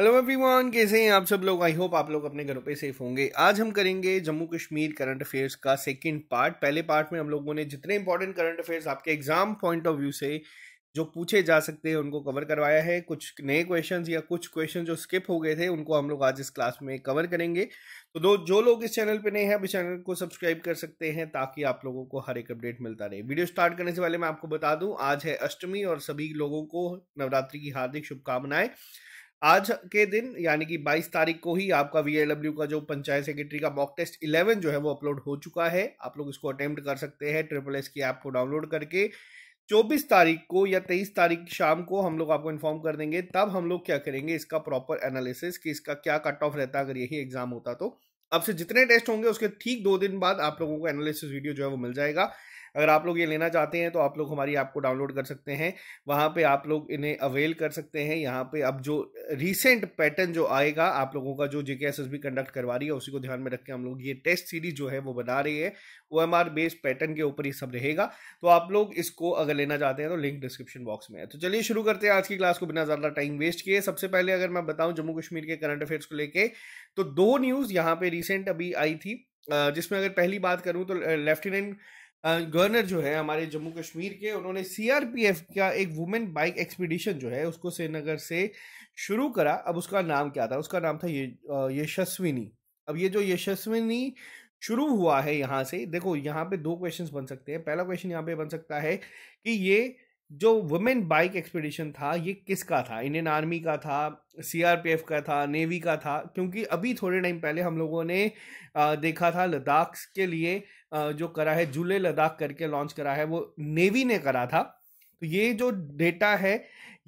hello everyone कैसे हैं आप सब लोग आई होप आप लोग अपने घरों पे सेफ होंगे आज हम करेंगे जम्मू कश्मीर करंट अफेयर्स का सेकंड पार्ट पहले पार्ट में हम लोगों ने जितने इंपॉर्टेंट करंट अफेयर्स आपके एग्जाम पॉइंट ऑफ व्यू से जो पूछे जा सकते हैं उनको कवर करवाया है कुछ नए क्वेश्चन या कुछ क्वेश्चन जो स्किप हो गए थे उनको हम लोग आज इस क्लास में कवर करेंगे तो दो जो लोग इस चैनल पर नए हैं आप इस चैनल को सब्सक्राइब कर सकते हैं ताकि आप लोगों को हर एक अपडेट मिलता रहे वीडियो स्टार्ट करने से पहले मैं आपको बता दूँ आज है अष्टमी और सभी लोगों को नवरात्रि की हार्दिक शुभकामनाएं आज के दिन यानी कि 22 तारीख को ही आपका वीएलडब्ल्यू का जो पंचायत सेक्रेटरी का मॉक टेस्ट 11 जो है वो अपलोड हो चुका है आप लोग इसको अटेम्प्ट कर सकते हैं ट्रिपल एस की ऐप को डाउनलोड करके 24 तारीख को या 23 तारीख शाम को हम लोग आपको इन्फॉर्म कर देंगे तब हम लोग क्या करेंगे इसका प्रॉपर एनालिसिस कि इसका क्या कट ऑफ रहता अगर यही एग्जाम होता तो अब से जितने टेस्ट होंगे उसके ठीक दो दिन बाद आप लोगों को एनालिसिस वीडियो जो है वो मिल जाएगा अगर आप लोग ये लेना चाहते हैं तो आप लोग हमारी ऐप को डाउनलोड कर सकते हैं वहाँ पे आप लोग इन्हें अवेल कर सकते हैं यहाँ पे अब जो रिसेंट पैटर्न जो आएगा आप लोगों का जो जे के कंडक्ट करवा रही है उसी को ध्यान में रख के हम लोग ये टेस्ट सीरीज जो है वो बना रही है ओ एम बेस्ड पैटर्न के ऊपर ये सब रहेगा तो आप लोग इसको अगर लेना चाहते हैं तो लिंक डिस्क्रिप्शन बॉक्स में है तो चलिए शुरू करते हैं आज की क्लास को बिना ज़्यादा टाइम वेस्ट किए सबसे पहले अगर मैं बताऊँ जम्मू कश्मीर के करंट अफेयर्स को लेकर तो दो न्यूज़ यहाँ पे रिसेंट अभी आई थी जिसमें अगर पहली बात करूँ तो लेफ्टिनेंट गवर्नर जो है हमारे जम्मू कश्मीर के उन्होंने सीआरपीएफ का एक वुमेन बाइक एक्सपीडिशन जो है उसको श्रीनगर से शुरू करा अब उसका नाम क्या था उसका नाम था ये यशस्विनी अब ये जो यशस्विनी शुरू हुआ है यहाँ से देखो यहाँ पे दो क्वेश्चंस बन सकते हैं पहला क्वेश्चन यहाँ पे बन सकता है कि ये जो वुमेन बाइक एक्सपीडिशन था ये किसका था इंडियन आर्मी का था सीआरपीएफ का था नेवी का था क्योंकि अभी थोड़े टाइम पहले हम लोगों ने देखा था लद्दाख के लिए जो करा है जूले लद्दाख करके लॉन्च करा है वो नेवी ने करा था तो ये जो डेटा है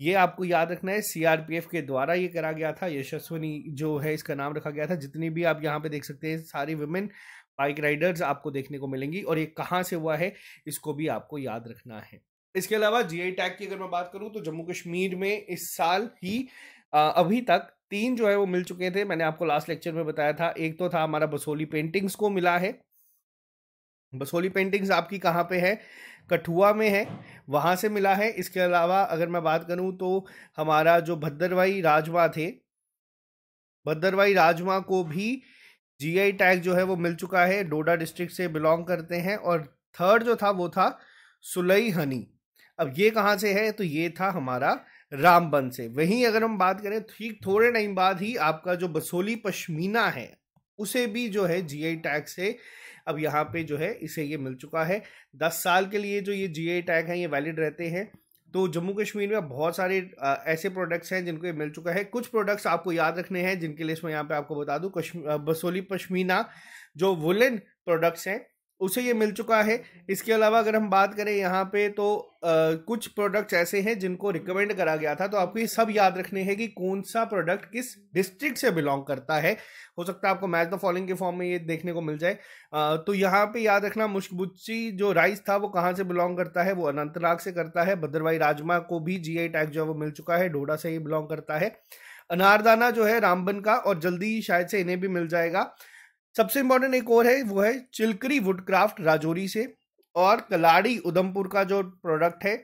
ये आपको याद रखना है सीआरपीएफ के द्वारा ये करा गया था यशस्वनी जो है इसका नाम रखा गया था जितनी भी आप यहाँ पे देख सकते हैं सारी वुमेन बाइक राइडर्स आपको देखने को मिलेंगी और ये कहाँ से हुआ है इसको भी आपको याद रखना है इसके अलावा जीआई टैग की अगर मैं बात करूं तो जम्मू कश्मीर में इस साल ही अभी तक तीन जो है वो मिल चुके थे मैंने आपको लास्ट लेक्चर में बताया था एक तो था हमारा बसोली पेंटिंग्स को मिला है बसोली पेंटिंग्स आपकी कहाँ पे है कठुआ में है वहाँ से मिला है इसके अलावा अगर मैं बात करूँ तो हमारा जो भद्रवाई राजमा थे भद्रवाई राजमा को भी जीआई टैग जो है वो मिल चुका है डोडा डिस्ट्रिक्ट से बिलोंग करते हैं और थर्ड जो था वो था सुलई हनी अब ये कहाँ से है तो ये था हमारा रामबन से वहीं अगर हम बात करें ठीक थोड़े टाइम बाद ही आपका जो बसोली पश्मीना है उसे भी जो है जी आई टैग से अब यहाँ पे जो है इसे ये मिल चुका है दस साल के लिए जो ये जी आई टैग हैं ये वैलिड रहते हैं तो जम्मू कश्मीर में बहुत सारे ऐसे प्रोडक्ट्स हैं जिनको ये मिल चुका है कुछ प्रोडक्ट्स आपको याद रखने हैं जिनके लिए मैं यहाँ पे आपको बता दूँ कश्मी बसोली पश्मीना जो वुलन प्रोडक्ट्स हैं उसे ये मिल चुका है इसके अलावा अगर हम बात करें यहाँ पे तो आ, कुछ प्रोडक्ट्स ऐसे हैं जिनको रिकमेंड करा गया था तो आपको ये सब याद रखने हैं कि कौन सा प्रोडक्ट किस डिस्ट्रिक्ट से बिलोंग करता है हो सकता है आपको मैच द फॉलोइंग के फॉर्म में ये देखने को मिल जाए आ, तो यहाँ पे याद रखना मुश्कबुच्ची जो राइस था वो कहाँ से बिलोंग करता है वो अनंतनाग से करता है भद्रवाई राजमा को भी जी टैग जो है वो मिल चुका है डोडा से ही बिलोंग करता है अनारदाना जो है रामबन का और जल्दी शायद से इन्हें भी मिल जाएगा सबसे इम्पोर्टेंट एक और है वो है चिलकरी वुडक्राफ्ट राजौरी से और कलाड़ी उधमपुर का जो प्रोडक्ट है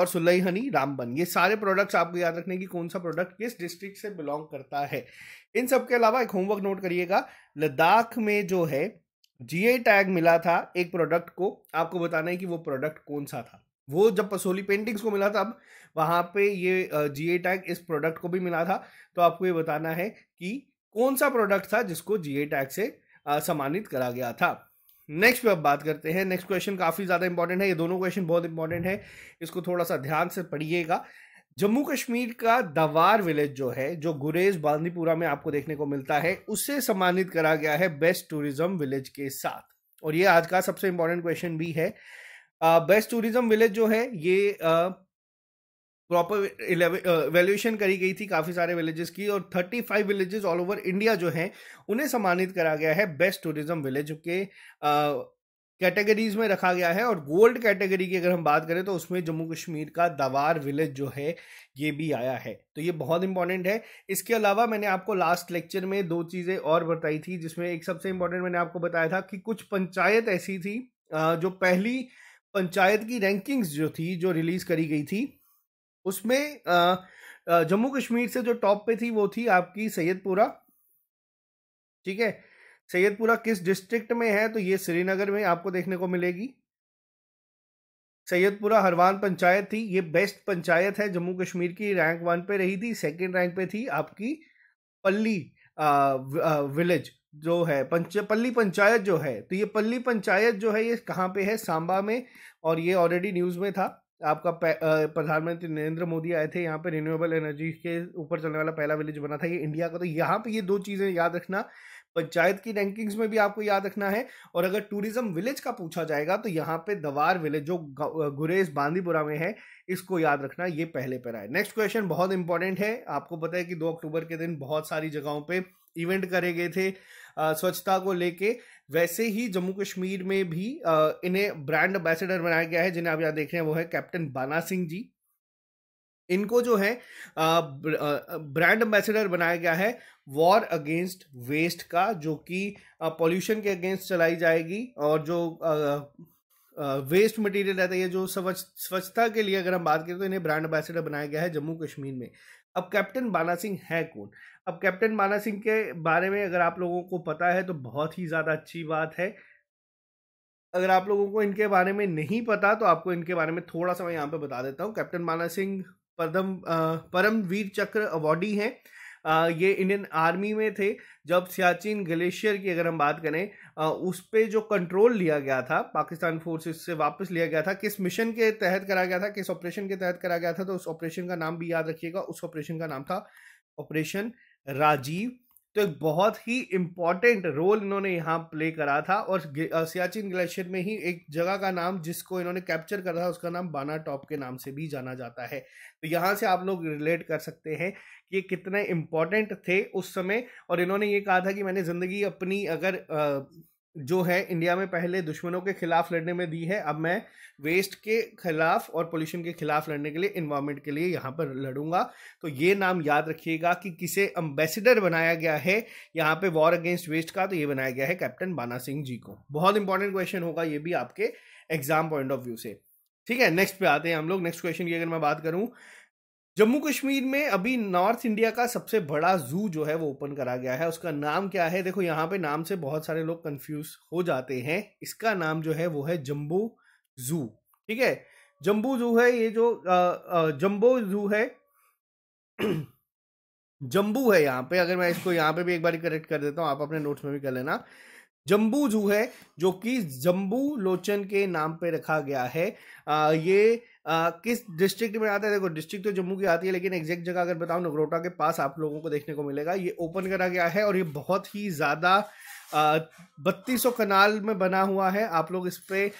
और हनी रामबन ये सारे प्रोडक्ट्स आपको याद रखने की कौन सा प्रोडक्ट किस डिस्ट्रिक्ट से बिलोंग करता है इन सब के अलावा एक होमवर्क नोट करिएगा लद्दाख में जो है जीए टैग मिला था एक प्रोडक्ट को आपको बताना है कि वो प्रोडक्ट कौन सा था वो जब पसोली पेंटिंग्स को मिला था अब वहाँ पे ये जीए टैग इस प्रोडक्ट को भी मिला था तो आपको ये बताना है कि कौन सा प्रोडक्ट था जिसको जीए टैग से सम्मानित करा गया था नेक्स्ट पे अब बात करते हैं नेक्स्ट क्वेश्चन काफ़ी ज़्यादा इंपॉर्टेंट है ये दोनों क्वेश्चन बहुत इंपॉर्टेंट है इसको थोड़ा सा ध्यान से पढ़िएगा जम्मू कश्मीर का दवार विलेज जो है जो गुरेज बांदीपुरा में आपको देखने को मिलता है उसे सम्मानित करा गया है बेस्ट टूरिज्म विलेज के साथ और ये आज का सबसे इंपॉर्टेंट क्वेश्चन भी है बेस्ट टूरिज्म विलेज जो है ये प्रॉपर वैल्यूएशन uh, करी गई थी काफ़ी सारे विलेजेस की और 35 विलेजेस ऑल ओवर इंडिया जो हैं उन्हें सम्मानित करा गया है बेस्ट टूरिज्म विलेज के कैटेगरीज uh, में रखा गया है और गोल्ड कैटेगरी की अगर हम बात करें तो उसमें जम्मू कश्मीर का दवार विलेज जो है ये भी आया है तो ये बहुत इंपॉर्टेंट है इसके अलावा मैंने आपको लास्ट लेक्चर में दो चीज़ें और बताई थी जिसमें एक सबसे इंपॉर्टेंट मैंने आपको बताया था कि कुछ पंचायत ऐसी थी uh, जो पहली पंचायत की रैंकिंग्स जो थी जो रिलीज़ करी गई थी उसमें जम्मू कश्मीर से जो टॉप पे थी वो थी आपकी सैयदपुरा ठीक है सैयदपुरा किस डिस्ट्रिक्ट में है तो ये श्रीनगर में आपको देखने को मिलेगी सैयदपुरा हरवान पंचायत थी ये बेस्ट पंचायत है जम्मू कश्मीर की रैंक वन पे रही थी सेकंड रैंक पे थी आपकी पल्ली आ, व, आ, विलेज जो है पंच पल्ली पंचायत जो है तो ये पल्ली पंचायत जो है ये कहाँ पे है सांबा में और ये ऑलरेडी न्यूज़ में था आपका प्रधानमंत्री नरेंद्र मोदी आए थे यहाँ पे रिन्यूएबल एनर्जी के ऊपर चलने वाला पहला विलेज बना था ये इंडिया का तो यहाँ पे ये दो चीज़ें याद रखना पंचायत की रैंकिंग्स में भी आपको याद रखना है और अगर टूरिज्म विलेज का पूछा जाएगा तो यहाँ पे दवार विलेज जो गुरेज बांदीपुरा में है इसको याद रखना ये पहले पर आए नेक्स्ट क्वेश्चन बहुत इंपॉर्टेंट है आपको पता है कि दो अक्टूबर के दिन बहुत सारी जगहों पर इवेंट करे गए थे स्वच्छता को लेके वैसे ही जम्मू कश्मीर में भी इन्हें ब्रांड एम्बेसडर बनाया गया है जिन्हें आप यहाँ देख रहे हैं वो है कैप्टन बाना सिंह जी इनको जो है ब्रांड एम्बेसडर बनाया गया है वॉर अगेंस्ट वेस्ट का जो कि पॉल्यूशन के अगेंस्ट चलाई जाएगी और जो वेस्ट मटेरियल रहता है ये जो स्वच्छ स्वच्छता के लिए अगर हम बात करें तो इन्हें ब्रांड एम्बेसडर बनाया गया है जम्मू कश्मीर में अब कैप्टन बाना सिंह है कौन अब कैप्टन माना सिंह के बारे में अगर आप लोगों को पता है तो बहुत ही ज़्यादा अच्छी बात है अगर आप लोगों को इनके बारे में नहीं पता तो आपको इनके बारे में थोड़ा सा मैं यहाँ पे बता देता हूँ कैप्टन माना सिंह परम परमवीर चक्र अवॉर्डी हैं आ, ये इंडियन आर्मी में थे जब सियाचिन ग्लेशियर की अगर हम बात करें आ, उस पर जो कंट्रोल लिया गया था पाकिस्तान फोर्सेस से वापस लिया गया था किस मिशन के तहत करा गया था किस ऑपरेशन के तहत करा गया था तो उस ऑपरेशन का नाम भी याद रखिएगा उस ऑपरेशन का नाम था ऑपरेशन राजीव तो एक बहुत ही इम्पॉर्टेंट रोल इन्होंने यहाँ प्ले करा था और सियाचिन ग्लेशियर में ही एक जगह का नाम जिसको इन्होंने कैप्चर करा था उसका नाम बाना टॉप के नाम से भी जाना जाता है तो यहाँ से आप लोग रिलेट कर सकते हैं कि ये कितने इम्पॉर्टेंट थे उस समय और इन्होंने ये कहा था कि मैंने ज़िंदगी अपनी अगर आ, जो है इंडिया में पहले दुश्मनों के खिलाफ लड़ने में दी है अब मैं वेस्ट के खिलाफ और पोल्यूशन के खिलाफ लड़ने के लिए इन्वायरमेंट के लिए यहाँ पर लड़ूंगा तो ये नाम याद रखिएगा कि किसे अम्बेसिडर बनाया गया है यहाँ पे वॉर अगेंस्ट वेस्ट का तो ये बनाया गया है कैप्टन बाना सिंह जी को बहुत इंपॉर्टेंट क्वेश्चन होगा ये भी आपके एग्जाम पॉइंट ऑफ व्यू से ठीक है नेक्स्ट पे आते हैं हम लोग नेक्स्ट क्वेश्चन की अगर मैं बात करूँ जम्मू कश्मीर में अभी नॉर्थ इंडिया का सबसे बड़ा जू जो है वो ओपन करा गया है उसका नाम क्या है देखो यहाँ पे नाम से बहुत सारे लोग कंफ्यूज हो जाते हैं इसका नाम जो है वो है जम्बू जू ठीक है जम्बू जू है ये जो जम्बो जू है जम्बू है यहाँ पे अगर मैं इसको यहाँ पे भी एक बार करेक्ट कर देता हूँ आप अपने नोट्स में भी कर लेना जम्बू जू है जो कि जम्बू लोचन के नाम पे रखा गया है आ, ये आ, किस डिस्ट्रिक्ट में आता है देखो डिस्ट्रिक्ट तो जम्मू की आती है लेकिन एग्जैक्ट जगह अगर बताऊँ नगरोटा के पास आप लोगों को देखने को मिलेगा ये ओपन करा गया है और ये बहुत ही ज़्यादा बत्तीस सौ कनाल में बना हुआ है आप लोग इस पर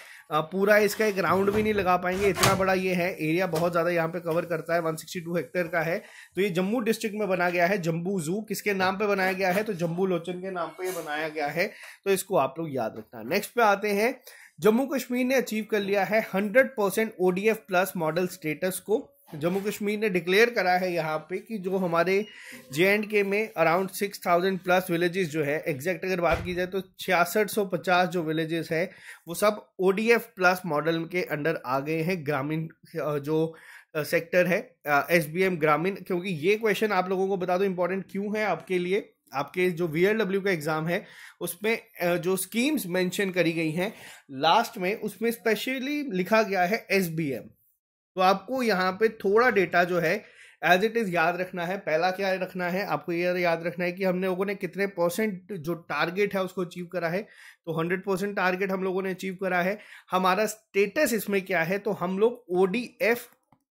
पूरा इसका एक राउंड भी नहीं लगा पाएंगे इतना बड़ा ये है एरिया बहुत ज़्यादा यहाँ पे कवर करता है 162 हेक्टेयर का है तो ये जम्मू डिस्ट्रिक्ट में बना गया है जम्बू जू किसके नाम पे बनाया गया है तो जम्बू लोचन के नाम पे ये बनाया गया है तो इसको आप लोग याद रखना नेक्स्ट पे आते हैं जम्मू कश्मीर ने अचीव कर लिया है 100 percent ODF plus model status को जम्मू कश्मीर ने डिक्लेयर करा है यहाँ पे कि जो हमारे जे एंड के में around six thousand plus villages जो है एग्जैक्ट अगर बात की जाए तो छियासठ सौ पचास जो विलेजेस है वो सब O D F plus model के अंडर आ गए हैं ग्रामीण जो सेक्टर है एस बी एम ग्रामीण क्योंकि ये क्वेश्चन आप लोगों को बता दो इम्पोर्टेंट क्यों है आपके लिए आपके जो वी का एग्ज़ाम है उसमें जो स्कीम्स मेंशन करी गई हैं लास्ट में उसमें स्पेशली लिखा गया है एस तो आपको यहाँ पे थोड़ा डेटा जो है एज इट इज़ याद रखना है पहला क्या रखना है आपको ये याद रखना है कि हमने लोगों ने कितने परसेंट जो टारगेट है उसको अचीव करा है तो हंड्रेड परसेंट टारगेट हम लोगों ने अचीव करा है हमारा स्टेटस इसमें क्या है तो हम लोग ओ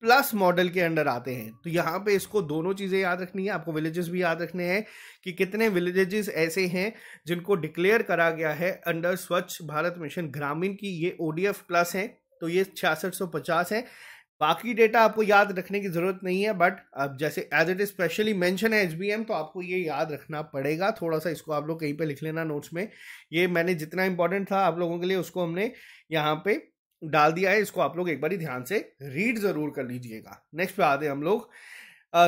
प्लस मॉडल के अंडर आते हैं तो यहाँ पे इसको दोनों चीज़ें याद रखनी है आपको विलेजेस भी याद रखने हैं कि कितने विलेजेस ऐसे हैं जिनको डिक्लेयर करा गया है अंडर स्वच्छ भारत मिशन ग्रामीण की ये ओडीएफ प्लस है तो ये छियासठ सौ पचास है बाकी डेटा आपको याद रखने की ज़रूरत नहीं है बट अब जैसे as it is specially mention है एच तो आपको ये याद रखना पड़ेगा थोड़ा सा इसको आप लोग कहीं पे लिख लेना नोट्स में ये मैंने जितना इंपॉर्टेंट था आप लोगों के लिए उसको हमने यहाँ पे डाल दिया है इसको आप लोग एक बार ध्यान से रीड जरूर कर लीजिएगा नेक्स्ट पे आते हैं हम लोग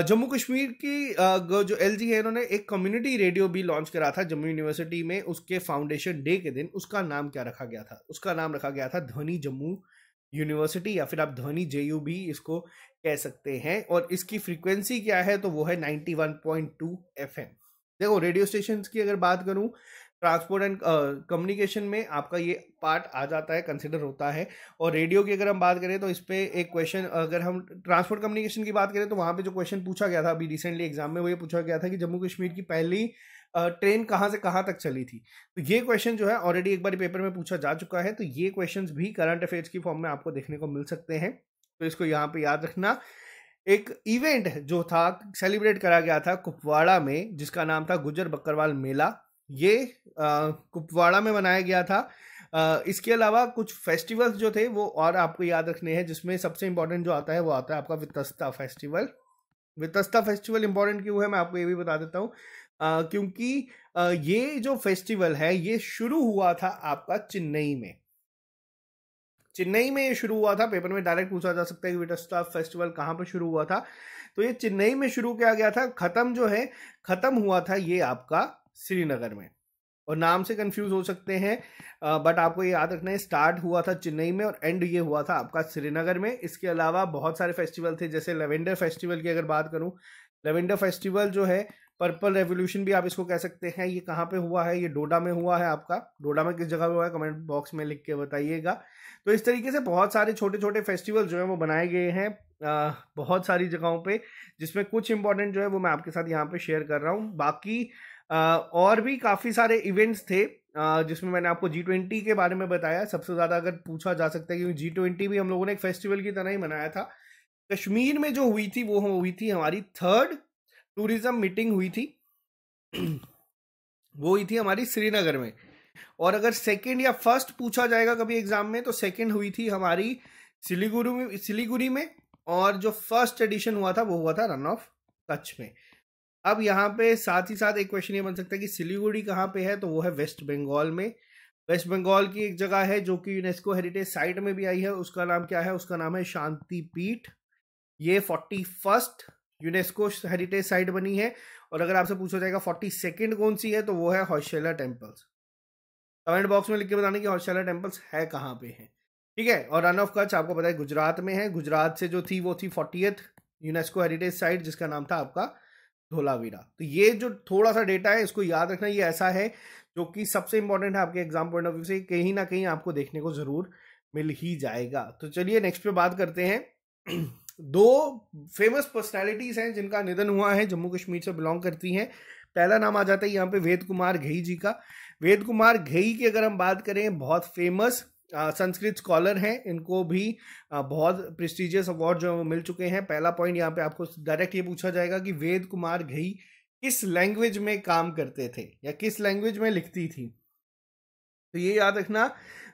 जम्मू कश्मीर की जो एल है इन्होंने एक कम्युनिटी रेडियो भी लॉन्च करा था जम्मू यूनिवर्सिटी में उसके फाउंडेशन डे के दिन उसका नाम क्या रखा गया था उसका नाम रखा गया था ध्वनि जम्मू यूनिवर्सिटी या फिर आप ध्वनि जे भी इसको कह सकते हैं और इसकी फ्रीक्वेंसी क्या है तो वो है एफ एम देखो रेडियो स्टेशन की अगर बात करूँ ट्रांसपोर्ट एंड कम्युनिकेशन में आपका ये पार्ट आ जाता है कंसिडर होता है और रेडियो की अगर हम बात करें तो इस पर एक क्वेश्चन अगर हम ट्रांसपोर्ट कम्युनिकेशन की बात करें तो वहाँ पे जो क्वेश्चन पूछा गया था अभी रिसेंटली एग्जाम में वो ये पूछा गया था कि जम्मू कश्मीर की पहली ट्रेन कहाँ से कहाँ तक चली थी तो ये क्वेश्चन जो है ऑलरेडी एक बार पेपर में पूछा जा चुका है तो ये क्वेश्चन भी करंट अफेयर्स की फॉर्म में आपको देखने को मिल सकते हैं तो इसको यहाँ पर याद रखना एक इवेंट जो था सेलिब्रेट करा गया था कुपवाड़ा में जिसका नाम था गुजर बकरवाल मेला ये कुपवाड़ा में मनाया गया था इसके अलावा कुछ फेस्टिवल्स जो थे वो और आपको याद रखने हैं जिसमें सबसे इम्पोर्टेंट जो आता है वो आता है आपका Vitasta festival Vitasta festival important क्यों है मैं आपको ये भी बता देता हूँ क्योंकि आ, ये जो फेस्टिवल है ये शुरू हुआ था आपका चेन्नई में चेन्नई में ये शुरू हुआ था पेपर में डायरेक्ट पूछा जा सकता है कि विटस्ता फेस्टिवल कहाँ पर शुरू हुआ था तो ये चेन्नई में शुरू किया गया था ख़त्म जो है ख़त्म हुआ था ये आपका श्रीनगर में और नाम से कंफ्यूज हो सकते हैं बट आपको ये याद रखना है स्टार्ट हुआ था चेन्नई में और एंड ये हुआ था आपका श्रीनगर में इसके अलावा बहुत सारे फेस्टिवल थे जैसे लेवेंडर फेस्टिवल की अगर बात करूँ लेवेंडर फेस्टिवल जो है पर्पल रेवोल्यूशन भी आप इसको कह सकते हैं ये कहाँ पे हुआ है ये डोडा में हुआ है आपका डोडा में किस जगह पे हुआ है कमेंट बॉक्स में लिख के बताइएगा तो इस तरीके से बहुत सारे छोटे छोटे फेस्टिवल जो है वो बनाए गए हैं बहुत सारी जगहों पे जिसमें कुछ इंपॉर्टेंट जो है वो मैं आपके साथ यहाँ पे शेयर कर रहा हूँ बाकी और भी काफ़ी सारे इवेंट्स थे जिसमें मैंने आपको जी ट्वेंटी के बारे में बताया सबसे ज़्यादा अगर पूछा जा सकता है क्योंकि जी ट्वेंटी भी हम लोगों ने एक फेस्टिवल की तरह ही मनाया था कश्मीर में जो हुई थी वो हुई थी हमारी थर्ड टूरिज्म मीटिंग हुई थी वो हुई थी हमारी श्रीनगर में और अगर सेकेंड या फर्स्ट पूछा जाएगा कभी एग्जाम में तो सेकेंड हुई थी हमारी सिलीगुरु में सिलीगुड़ी में और जो फर्स्ट एडिशन हुआ था वो हुआ था रन ऑफ कच्छ में अब यहाँ पे साथ ही साथ एक क्वेश्चन ये बन सकता है कि सिलीगुड़ी कहाँ पे है तो वो है वेस्ट बंगाल में वेस्ट बंगाल की एक जगह है जो कि यूनेस्को हेरिटेज साइट में भी आई है उसका नाम क्या है उसका नाम है शांति पीठ ये forty first UNESCO heritage site बनी है और अगर आपसे पूछा जाएगा फोर्टी सेकेंड कौन सी है तो वो है हौशेला टेम्पल्स कमेंट बॉक्स में लिख के बताने की हौशेला टेम्पल्स है कहाँ पे है ठीक है और रन ऑफ कच्छ आपको पता है गुजरात में है गुजरात से जो थी वो थी फोर्टी यूनेस्को हेरिटेज साइट जिसका नाम था आपका धोलावीरा तो ये जो थोड़ा सा डेटा है इसको याद रखना ये ऐसा है जो कि सबसे इंपॉर्टेंट है आपके एग्जाम पॉइंट ऑफ व्यू से कहीं ना कहीं आपको देखने को ज़रूर मिल ही जाएगा तो चलिए नेक्स्ट पे बात करते हैं दो फेमस पर्सनैलिटीज हैं जिनका निधन हुआ है जम्मू कश्मीर से बिलोंग करती हैं पहला नाम आ जाता है यहाँ पे वेद कुमार घई जी का वेद कुमार घई की अगर हम बात करें बहुत फेमस संस्कृत स्कॉलर हैं इनको भी आ, बहुत प्रेस्टिजियस अवार्ड जो है मिल चुके हैं पहला पॉइंट यहाँ पे आपको डायरेक्ट ये पूछा जाएगा कि वेद कुमार घई किस लैंग्वेज में काम करते थे या किस लैंग्वेज में लिखती थी तो ये याद रखना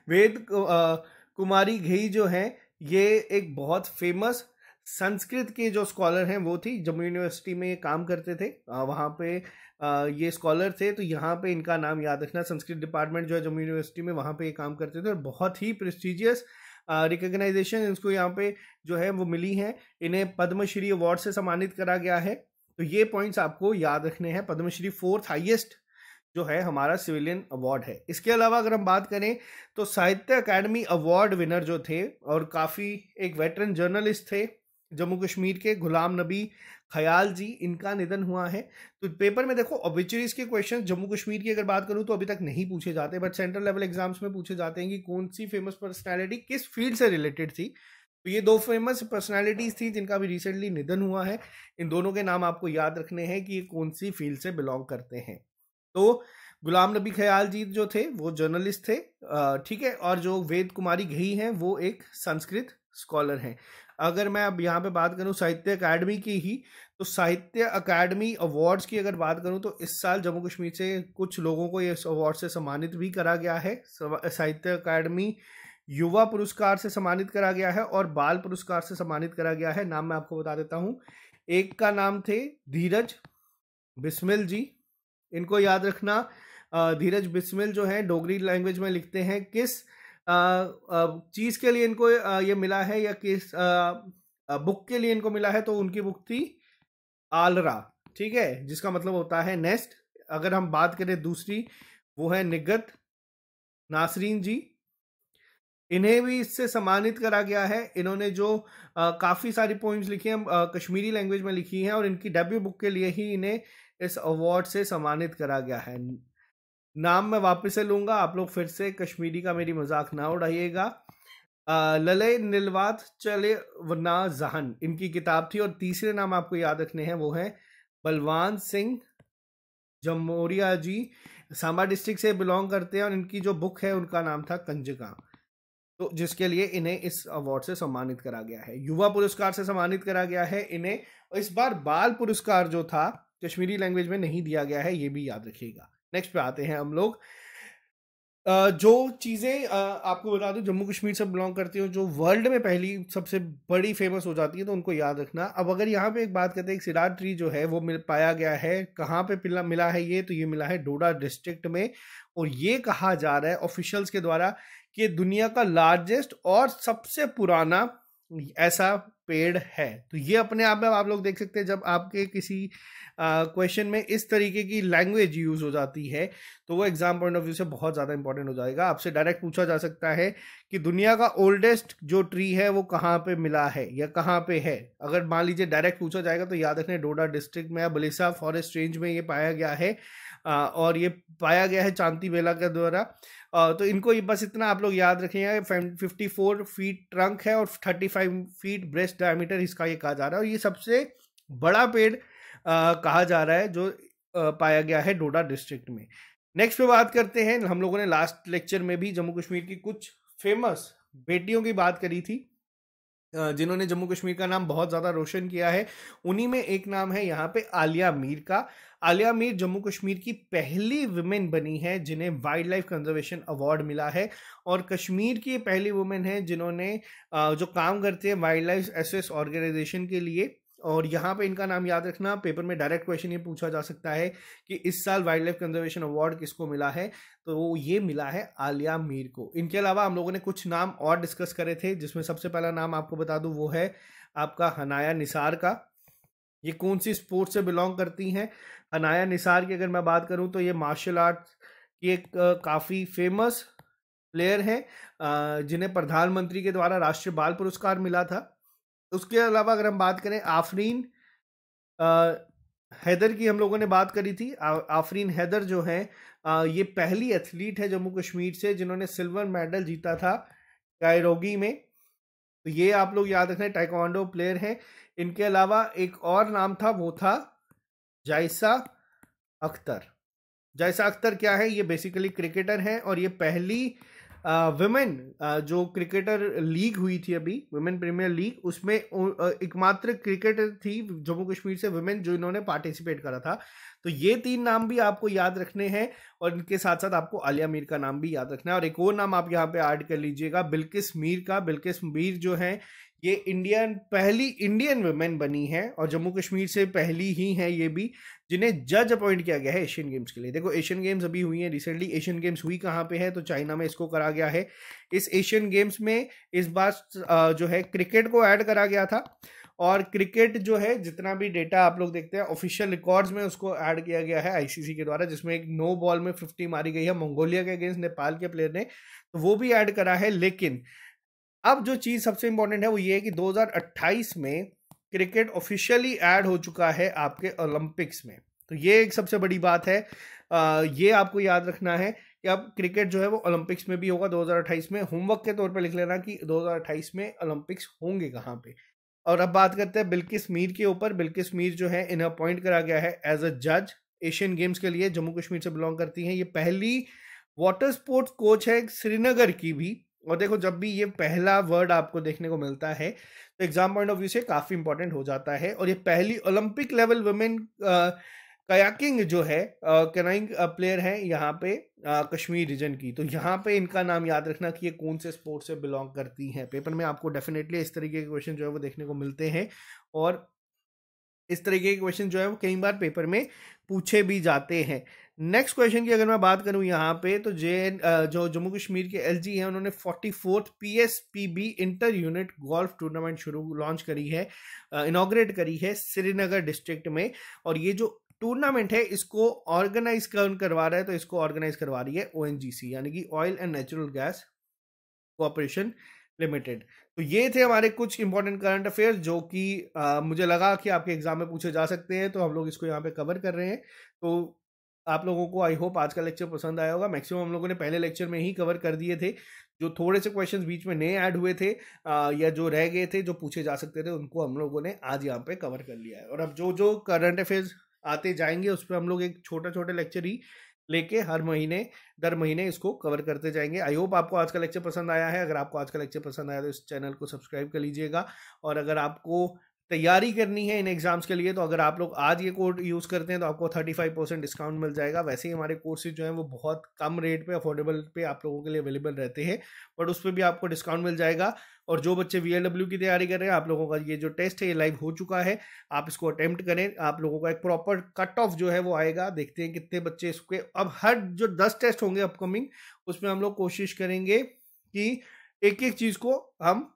वेद कुमारी घई जो है ये एक बहुत फेमस संस्कृत के जो स्कॉलर हैं वो थी जम्मू यूनिवर्सिटी में काम करते थे वहाँ पे ये स्कॉलर थे तो यहाँ पे इनका नाम याद रखना संस्कृत डिपार्टमेंट जो है जम्मू यूनिवर्सिटी में वहाँ पे ये काम करते थे और बहुत ही प्रेस्टिजियस रिकग्नाइजेशन इसको यहाँ पे जो है वो मिली है इन्हें पद्मश्री अवार्ड से सम्मानित करा गया है तो ये पॉइंट्स आपको याद रखने हैं पद्मश्री फोर्थ हाइएस्ट जो है हमारा सिविलियन अवार्ड है इसके अलावा अगर हम बात करें तो साहित्य अकेडमी अवार्ड विनर जो थे और काफ़ी एक वेटरन जर्नलिस्ट थे जम्मू कश्मीर के गुलाम नबी खयाल जी इनका निधन हुआ है तो पेपर में देखो ऑबिचरीज के क्वेश्चन जम्मू कश्मीर की अगर बात करूँ तो अभी तक नहीं पूछे जाते बट सेंट्रल लेवल एग्जाम्स में पूछे जाते हैं कि कौन सी फेमस पर्सनैलिटी किस फील्ड से रिलेटेड थी तो ये दो फेमस पर्सनालिटीज थी जिनका भी रिसेंटली निधन हुआ है इन दोनों के नाम आपको याद रखने हैं कि ये कौन सी फील्ड से बिलोंग करते हैं तो गुलाम नबी ख्याल जी जो थे वो जर्नलिस्ट थे ठीक है और जो वेद कुमारी घई हैं वो एक संस्कृत स्कॉलर हैं अगर मैं अब यहाँ पे बात करूँ साहित्य अकादमी की ही तो साहित्य अकादमी अवार्ड्स की अगर बात करूँ तो इस साल जम्मू कश्मीर से कुछ लोगों को ये अवार्ड से सम्मानित भी करा गया है साहित्य अकादमी युवा पुरस्कार से सम्मानित करा गया है और बाल पुरस्कार से सम्मानित करा गया है नाम मैं आपको बता देता हूँ एक का नाम थे धीरज बिस्मिल जी इनको याद रखना धीरज बिस्मिल जो है डोगरी लैंग्वेज में लिखते हैं किस चीज़ के लिए इनको ये मिला है या किस बुक के लिए इनको मिला है तो उनकी बुक थी आलरा ठीक है जिसका मतलब होता है नेस्ट अगर हम बात करें दूसरी वो है निगत नासरीन जी इन्हें भी इससे सम्मानित करा गया है इन्होंने जो काफ़ी सारी पोइम्स लिखी हैं कश्मीरी लैंग्वेज में लिखी हैं और इनकी डेब्यू बुक के लिए ही इन्हें इस अवार्ड से सम्मानित करा गया है नाम मैं वापस से लूंगा आप लोग फिर से कश्मीरी का मेरी मजाक ना उड़ाइएगा ललय निलवात चले वना जहन इनकी किताब थी और तीसरे नाम आपको याद रखने हैं वो हैं बलवान सिंह जमोरिया जी सांबा डिस्ट्रिक्ट से बिलोंग करते हैं और इनकी जो बुक है उनका नाम था कंजका तो जिसके लिए इन्हें इस अवार्ड से सम्मानित करा गया है युवा पुरस्कार से सम्मानित करा गया है इन्हें इस बार बाल पुरस्कार जो था कश्मीरी लैंग्वेज में नहीं दिया गया है ये भी याद रखिएगा नेक्स्ट पे आते हैं हम लोग जो चीज़ें आपको बता दूं जम्मू कश्मीर से बिलोंग करती हूँ जो वर्ल्ड में पहली सबसे बड़ी फेमस हो जाती है तो उनको याद रखना अब अगर यहाँ पे एक बात करते हैं सिरार ट्री जो है वो मिल पाया गया है कहाँ पे पिला मिला है ये तो ये मिला है डोडा डिस्ट्रिक्ट में और ये कहा जा रहा है ऑफिशियल्स के द्वारा कि दुनिया का लार्जेस्ट और सबसे पुराना ऐसा पेड़ है तो ये अपने आप में आप लोग देख सकते हैं जब आपके किसी क्वेश्चन में इस तरीके की लैंग्वेज यूज हो जाती है तो वो एग्जाम पॉइंट ऑफ व्यू से बहुत ज़्यादा इंपॉर्टेंट हो जाएगा आपसे डायरेक्ट पूछा जा सकता है कि दुनिया का ओल्डेस्ट जो ट्री है वो कहाँ पे मिला है या कहाँ पे है अगर मान लीजिए डायरेक्ट पूछा जाएगा तो याद रखने डोडा डिस्ट्रिक्ट में या बलिसा फॉरेस्ट रेंज में ये पाया गया है और ये पाया गया है चांदी बेला के द्वारा तो इनको बस इतना आप लोग याद रखें फिफ्टी फोर फीट ट्रंक है और thirty five feet breast diameter इसका ये कहा जा रहा है और ये सबसे बड़ा पेड़ कहा जा रहा है जो पाया गया है डोडा डिस्ट्रिक्ट में नेक्स्ट पे बात करते हैं हम लोगों ने लास्ट लेक्चर में भी जम्मू कश्मीर की कुछ फेमस बेटियों की बात करी थी जिन्होंने जम्मू कश्मीर का नाम बहुत ज़्यादा रोशन किया है उन्हीं में एक नाम है यहाँ पे आलिया मीर का आलिया मीर जम्मू कश्मीर की पहली वुमेन बनी है जिन्हें वाइल्ड लाइफ कंजर्वेशन अवार्ड मिला है और कश्मीर की पहली वुमेन है जिन्होंने जो काम करते हैं वाइल्ड लाइफ एसोस ऑर्गेनाइजेशन के लिए और यहाँ पे इनका नाम याद रखना पेपर में डायरेक्ट क्वेश्चन ये पूछा जा सकता है कि इस साल वाइल्ड लाइफ कंजर्वेशन अवार्ड किसको मिला है तो ये मिला है आलिया मीर को इनके अलावा हम लोगों ने कुछ नाम और डिस्कस करे थे जिसमें सबसे पहला नाम आपको बता दूँ वो है आपका हनाया निसार का ये कौन सी स्पोर्ट्स से बिलोंग करती हैं हनाया निसार की अगर मैं बात करूँ तो ये मार्शल आर्ट्स की एक काफ़ी फेमस प्लेयर हैं जिन्हें प्रधानमंत्री के द्वारा राष्ट्रीय बाल पुरस्कार मिला था उसके अलावा अगर हम बात करें आफरीन हैदर की हम लोगों ने बात करी थी आफरीन हैदर जो है आ, ये पहली एथलीट है जम्मू कश्मीर से जिन्होंने सिल्वर मेडल जीता था कायरोगी में तो ये आप लोग याद रखें टाइकोंडो प्लेयर हैं इनके अलावा एक और नाम था वो था जायसा अख्तर जायसा अख्तर क्या है ये बेसिकली क्रिकेटर हैं और ये पहली वुमेन जो क्रिकेटर लीग हुई थी अभी वुमेन प्रीमियर लीग उसमें एकमात्र क्रिकेटर थी जम्मू कश्मीर से वुमेन जो इन्होंने पार्टिसिपेट करा था तो ये तीन नाम भी आपको याद रखने हैं और इनके साथ साथ आपको आलिया मीर का नाम भी याद रखना है और एक और नाम आप यहाँ पे ऐड कर लीजिएगा बिल्किस मीर का बिल्किस मीर जो है ये इंडियन पहली इंडियन वुमेन बनी है और जम्मू कश्मीर से पहली ही है ये भी जिन्हें जज अपॉइंट किया गया है एशियन गेम्स के लिए देखो एशियन गेम्स अभी हुई है रिसेंटली एशियन गेम्स हुई कहाँ पे है तो चाइना में इसको करा गया है इस एशियन गेम्स में इस बार जो है क्रिकेट को ऐड करा गया था और क्रिकेट जो है जितना भी डेटा आप लोग देखते हैं ऑफिशियल रिकॉर्ड्स में उसको ऐड किया गया है आईसीसी के द्वारा जिसमें एक नो बॉल में फिफ्टी मारी गई है मंगोलिया के अगेंस्ट नेपाल के प्लेयर ने तो वो भी ऐड करा है लेकिन अब जो चीज़ सबसे इंपॉर्टेंट है वो ये है कि 2028 में क्रिकेट ऑफिशियली ऐड हो चुका है आपके ओलंपिक्स में तो ये एक सबसे बड़ी बात है आ, ये आपको याद रखना है कि अब क्रिकेट जो है वो ओलंपिक्स में भी होगा 2028 में होमवर्क के तौर पर लिख लेना कि 2028 में ओलंपिक्स होंगे कहाँ पे और अब बात करते हैं बिल्किस मीर के ऊपर बिल्किस मीर जो है इन्हें अपॉइंट करा गया है एज अ जज एशियन गेम्स के लिए जम्मू कश्मीर से बिलोंग करती हैं ये पहली वाटर स्पोर्ट्स कोच है श्रीनगर की भी और देखो जब भी ये पहला वर्ड आपको देखने को मिलता है तो एग्जाम पॉइंट ऑफ व्यू से काफ़ी इंपॉर्टेंट हो जाता है और ये पहली ओलंपिक लेवल वुमेन कयाकिंग जो है कैनाइंग प्लेयर है यहाँ पे आ, कश्मीर रीजन की तो यहाँ पे इनका नाम याद रखना कि ये कौन से स्पोर्ट से बिलोंग करती हैं पेपर में आपको डेफिनेटली इस तरीके के क्वेश्चन जो है वो देखने को मिलते हैं और इस तरीके के क्वेश्चन जो है वो कई बार पेपर में पूछे भी जाते हैं नेक्स्ट क्वेश्चन की अगर मैं बात करूं यहाँ पे तो जे जो जम्मू कश्मीर के एल जी हैं उन्होंने forty fourth P S P B inter unit golf tournament शुरू लॉन्च करी है इनाग्रेट करी है श्रीनगर डिस्ट्रिक्ट में और ये जो टूर्नामेंट है इसको ऑर्गेनाइज करवा रहा है तो इसको ऑर्गेनाइज करवा रही है ओ यानी कि oil and natural gas corporation limited तो ये थे हमारे कुछ इंपॉर्टेंट करंट अफेयर्स जो कि मुझे लगा कि आपके एग्जाम में पूछे जा सकते हैं तो हम लोग इसको यहाँ पे कवर कर रहे हैं तो आप लोगों को आई होप आज का लेक्चर पसंद आया होगा मैक्सिमम हम लोगों ने पहले लेक्चर में ही कवर कर दिए थे जो थोड़े से क्वेश्चंस बीच में नए ऐड हुए थे आ, या जो रह गए थे जो पूछे जा सकते थे उनको हम लोगों ने आज यहाँ पे कवर कर लिया है और अब जो जो करंट अफेयर्स आते जाएंगे उस पर हम लोग एक छोटा छोटा लेक्चर ही लेके हर महीने दर महीने इसको कवर करते जाएंगे आई होप आपको आज का लेक्चर पसंद आया है अगर आपको आज का लेक्चर पसंद आया तो इस चैनल को सब्सक्राइब कर लीजिएगा और अगर आपको तैयारी करनी है इन एग्ज़ाम्स के लिए तो अगर आप लोग आज ये कोड यूज़ करते हैं तो आपको थर्टी फाइव परसेंट डिस्काउंट मिल जाएगा वैसे ही हमारे कोर्सेज जो हैं वो बहुत कम रेट पे अफोर्डेबल पे आप लोगों के लिए अवेलेबल रहते हैं बट उस पर भी आपको डिस्काउंट मिल जाएगा और जो बच्चे वी की तैयारी कर रहे हैं आप लोगों का ये जो टेस्ट है ये लाइव हो चुका है आप इसको अटैम्प्ट करें आप लोगों का एक प्रॉपर कट ऑफ जो है वो आएगा देखते हैं कितने बच्चे इसके अब हर जो दस टेस्ट होंगे अपकमिंग उसमें हम लोग कोशिश करेंगे कि एक एक चीज़ को हम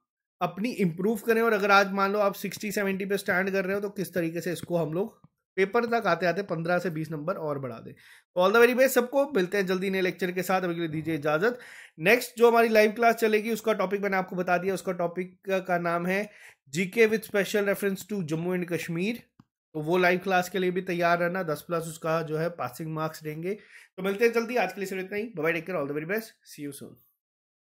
अपनी इम्प्रूव करें और अगर आज मान लो आप सिक्सटी सेवेंटी पे स्टैंड कर रहे हो तो किस तरीके से इसको हम लोग पेपर तक आते आते पंद्रह से बीस नंबर और बढ़ा दें ऑल द वेरी बेस्ट सबको मिलते हैं जल्दी नए लेक्चर के साथ अभी के लिए दीजिए इजाजत नेक्स्ट जो हमारी लाइव क्लास चलेगी उसका टॉपिक मैंने आपको बता दिया उसका टॉपिक का नाम है GK with special reference to Jammu and Kashmir तो वो लाइव क्लास के लिए भी तैयार रहना दस प्लस उसका जो है पासिंग मार्क्स देंगे तो मिलते हैं जल्दी आज के लिए सिर्फ इतना ही bye take care all the very best see you Son